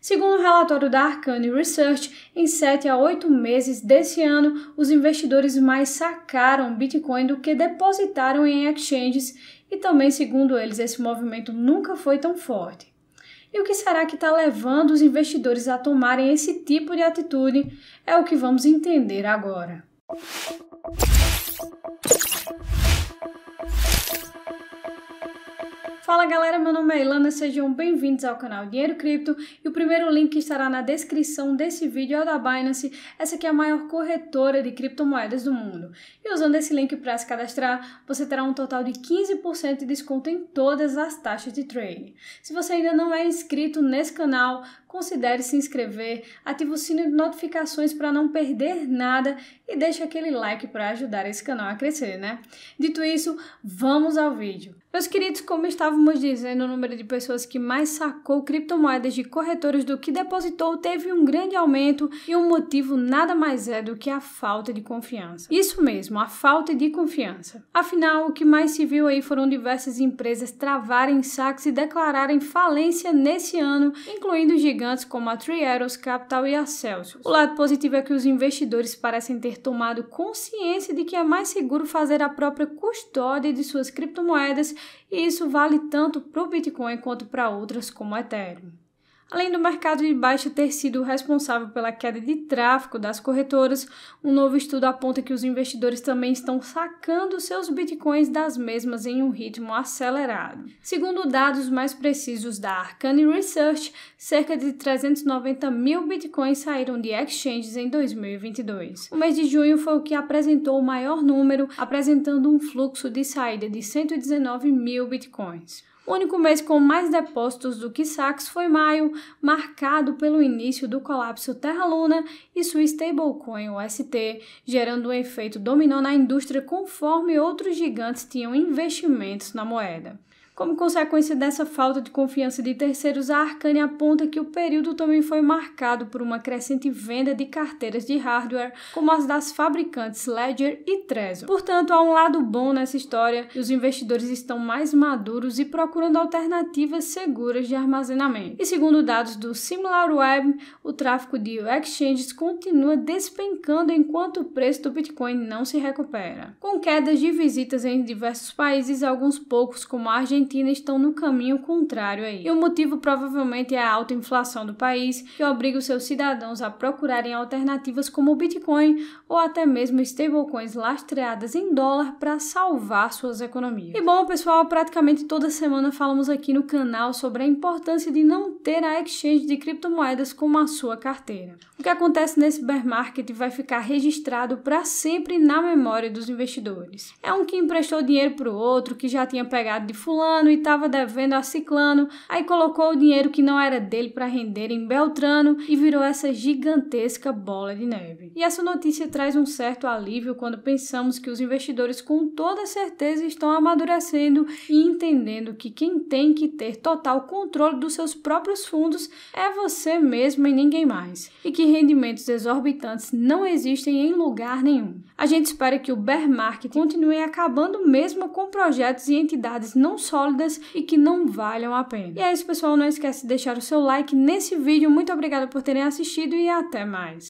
Segundo o um relatório da Arcane Research, em 7 a 8 meses desse ano, os investidores mais sacaram Bitcoin do que depositaram em exchanges e também, segundo eles, esse movimento nunca foi tão forte. E o que será que está levando os investidores a tomarem esse tipo de atitude é o que vamos entender agora. Fala galera, meu nome é Ilana, sejam bem-vindos ao canal Dinheiro Cripto e o primeiro link estará na descrição desse vídeo é o da Binance, essa que é a maior corretora de criptomoedas do mundo. E usando esse link para se cadastrar, você terá um total de 15% de desconto em todas as taxas de trading. Se você ainda não é inscrito nesse canal, considere se inscrever, ative o sino de notificações para não perder nada e deixe aquele like para ajudar esse canal a crescer, né? Dito isso, vamos ao vídeo. Meus queridos, como estávamos dizendo, o número de pessoas que mais sacou criptomoedas de corretores do que depositou teve um grande aumento e um motivo nada mais é do que a falta de confiança. Isso mesmo, a falta de confiança. Afinal, o que mais se viu aí foram diversas empresas travarem saques e declararem falência nesse ano, incluindo gigantes como a Three Capital e a Celsius. O lado positivo é que os investidores parecem ter tomado consciência de que é mais seguro fazer a própria custódia de suas criptomoedas e isso vale tanto para o Bitcoin quanto para outras como o Ethereum. Além do mercado de baixa ter sido responsável pela queda de tráfego das corretoras, um novo estudo aponta que os investidores também estão sacando seus bitcoins das mesmas em um ritmo acelerado. Segundo dados mais precisos da Arcane Research, cerca de 390 mil bitcoins saíram de exchanges em 2022. O mês de junho foi o que apresentou o maior número, apresentando um fluxo de saída de 119 mil bitcoins. O único mês com mais depósitos do que saques foi maio, marcado pelo início do colapso Terra-Luna e sua stablecoin UST, gerando um efeito dominó na indústria conforme outros gigantes tinham investimentos na moeda. Como consequência dessa falta de confiança de terceiros, a Arcane aponta que o período também foi marcado por uma crescente venda de carteiras de hardware, como as das fabricantes Ledger e Trezor. Portanto, há um lado bom nessa história e os investidores estão mais maduros e procurando alternativas seguras de armazenamento. E segundo dados do SimilarWeb, o tráfego de exchanges continua despencando enquanto o preço do Bitcoin não se recupera. Com quedas de visitas em diversos países, alguns poucos como a Argentina Argentina estão no caminho contrário aí. E o motivo provavelmente é a alta inflação do país, que obriga os seus cidadãos a procurarem alternativas como o Bitcoin ou até mesmo stablecoins lastreadas em dólar para salvar suas economias. E bom, pessoal, praticamente toda semana falamos aqui no canal sobre a importância de não ter a exchange de criptomoedas como a sua carteira. O que acontece nesse bear market vai ficar registrado para sempre na memória dos investidores. É um que emprestou dinheiro para o outro, que já tinha pegado de fulano fulano e estava devendo a ciclano, aí colocou o dinheiro que não era dele para render em Beltrano e virou essa gigantesca bola de neve. E essa notícia traz um certo alívio quando pensamos que os investidores com toda certeza estão amadurecendo e entendendo que quem tem que ter total controle dos seus próprios fundos é você mesmo e ninguém mais, e que rendimentos exorbitantes não existem em lugar nenhum. A gente espera que o bear market continue acabando mesmo com projetos e entidades não só sólidas e que não valham a pena. E é isso, pessoal. Não esquece de deixar o seu like nesse vídeo. Muito obrigada por terem assistido e até mais.